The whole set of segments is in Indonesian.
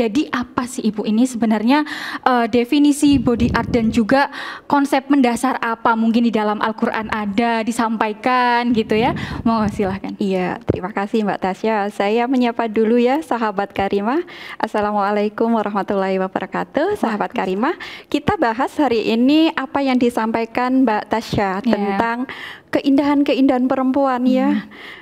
Jadi apa sih Ibu ini sebenarnya uh, definisi body art dan juga konsep mendasar apa mungkin di dalam Al-Qur'an ada disampaikan gitu ya. Mau silahkan. Iya, terima kasih Mbak Tasya. Saya menyapa dulu ya sahabat Karimah. Assalamualaikum warahmatullahi wabarakatuh. Sahabat Karimah, kita bahas hari ini apa yang disampaikan Mbak Tasya yeah. tentang keindahan-keindahan perempuan ya. hmm. ya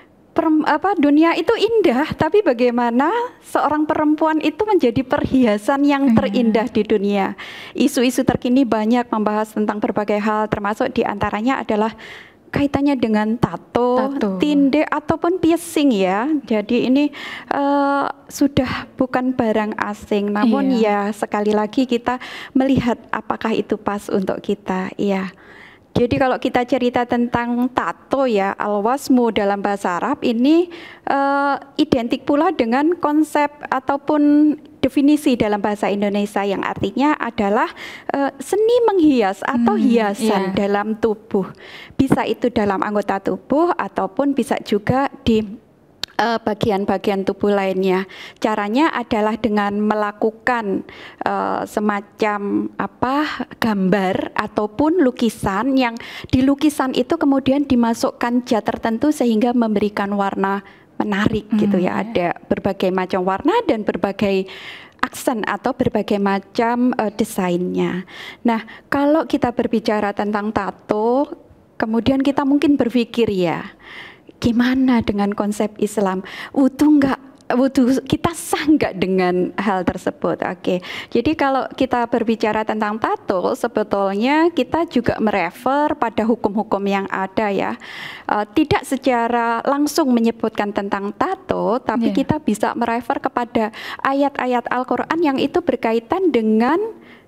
apa dunia itu indah, tapi bagaimana seorang perempuan itu menjadi perhiasan yang iya. terindah di dunia. Isu-isu terkini banyak membahas tentang berbagai hal, termasuk diantaranya adalah kaitannya dengan tato, tato, tinde ataupun piercing ya. Jadi ini uh, sudah bukan barang asing, namun iya. ya sekali lagi kita melihat apakah itu pas untuk kita. Iya. Jadi kalau kita cerita tentang tato ya, Alwasmu dalam bahasa Arab ini uh, identik pula dengan konsep ataupun definisi dalam bahasa Indonesia yang artinya adalah uh, seni menghias atau hmm, hiasan yeah. dalam tubuh. Bisa itu dalam anggota tubuh ataupun bisa juga di Eh, bagian-bagian uh, tubuh lainnya. Caranya adalah dengan melakukan uh, semacam apa gambar ataupun lukisan yang di lukisan itu kemudian dimasukkan jat tertentu sehingga memberikan warna menarik hmm. gitu ya. ya. Ada berbagai macam warna dan berbagai aksen atau berbagai macam uh, desainnya. Nah, kalau kita berbicara tentang tato, kemudian kita mungkin berpikir ya gimana dengan konsep Islam? Wudhu nggak wudhu kita sah nggak dengan hal tersebut? Oke, okay. jadi kalau kita berbicara tentang tato, sebetulnya kita juga merefer pada hukum-hukum yang ada ya. Uh, tidak secara langsung menyebutkan tentang tato, tapi yeah. kita bisa merefer kepada ayat-ayat Al-Quran yang itu berkaitan dengan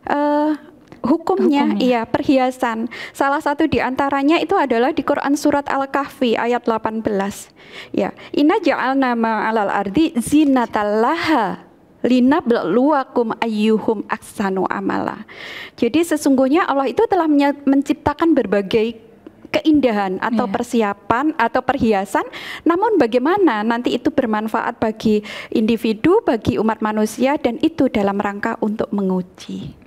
uh, hukumnya, hukumnya. iya perhiasan. Salah satu di antaranya itu adalah di Quran surat Al-Kahfi ayat 18. Ya, inna ja'alna alal ardi lina linabluwakum ayyuhum aksanu amala. Jadi sesungguhnya Allah itu telah menciptakan berbagai keindahan atau yeah. persiapan atau perhiasan namun bagaimana nanti itu bermanfaat bagi individu bagi umat manusia dan itu dalam rangka untuk menguji